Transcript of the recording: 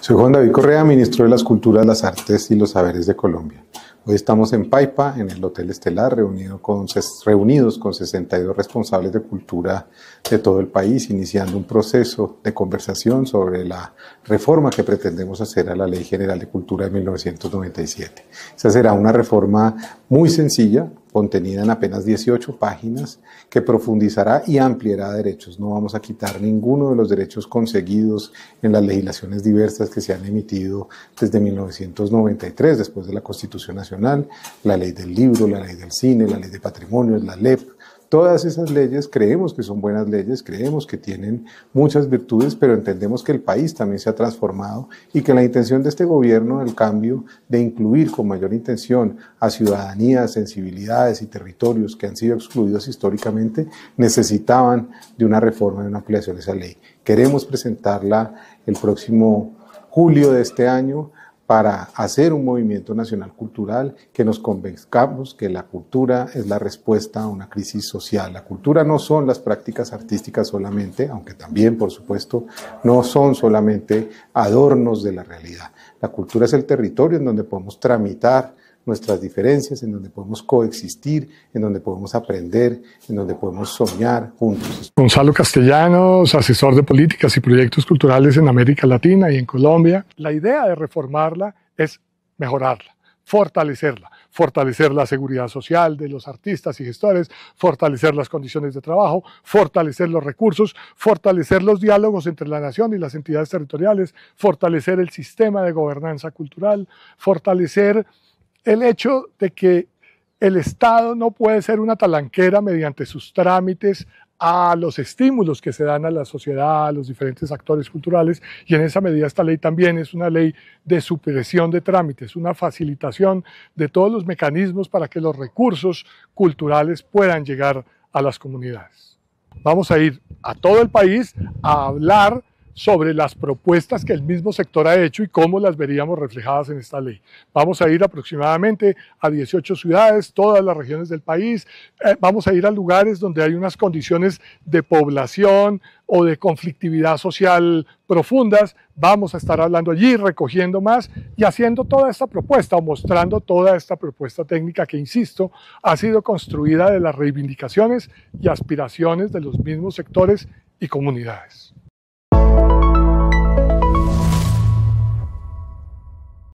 Soy Juan David Correa, ministro de las Culturas, las Artes y los Saberes de Colombia. Hoy estamos en Paipa, en el Hotel Estelar, con, reunidos con 62 responsables de cultura de todo el país, iniciando un proceso de conversación sobre la reforma que pretendemos hacer a la Ley General de Cultura de 1997. Esa será una reforma muy sencilla, contenida en apenas 18 páginas, que profundizará y ampliará derechos. No vamos a quitar ninguno de los derechos conseguidos en las legislaciones diversas que se han emitido desde 1993, después de la Constitución Nacional, la ley del libro, la ley del cine, la ley de Patrimonio, la LEP, Todas esas leyes creemos que son buenas leyes, creemos que tienen muchas virtudes, pero entendemos que el país también se ha transformado y que la intención de este gobierno, el cambio de incluir con mayor intención a ciudadanías, sensibilidades y territorios que han sido excluidos históricamente, necesitaban de una reforma, de una ampliación de esa ley. Queremos presentarla el próximo julio de este año para hacer un movimiento nacional cultural que nos convenzcamos que la cultura es la respuesta a una crisis social. La cultura no son las prácticas artísticas solamente, aunque también, por supuesto, no son solamente adornos de la realidad. La cultura es el territorio en donde podemos tramitar nuestras diferencias, en donde podemos coexistir, en donde podemos aprender, en donde podemos soñar juntos. Gonzalo Castellanos, asesor de políticas y proyectos culturales en América Latina y en Colombia. La idea de reformarla es mejorarla, fortalecerla fortalecer la seguridad social de los artistas y gestores, fortalecer las condiciones de trabajo, fortalecer los recursos, fortalecer los diálogos entre la nación y las entidades territoriales, fortalecer el sistema de gobernanza cultural, fortalecer el hecho de que el Estado no puede ser una talanquera mediante sus trámites a los estímulos que se dan a la sociedad, a los diferentes actores culturales, y en esa medida esta ley también es una ley de supresión de trámites, una facilitación de todos los mecanismos para que los recursos culturales puedan llegar a las comunidades. Vamos a ir a todo el país a hablar sobre las propuestas que el mismo sector ha hecho y cómo las veríamos reflejadas en esta ley. Vamos a ir aproximadamente a 18 ciudades, todas las regiones del país, eh, vamos a ir a lugares donde hay unas condiciones de población o de conflictividad social profundas, vamos a estar hablando allí, recogiendo más y haciendo toda esta propuesta o mostrando toda esta propuesta técnica que, insisto, ha sido construida de las reivindicaciones y aspiraciones de los mismos sectores y comunidades.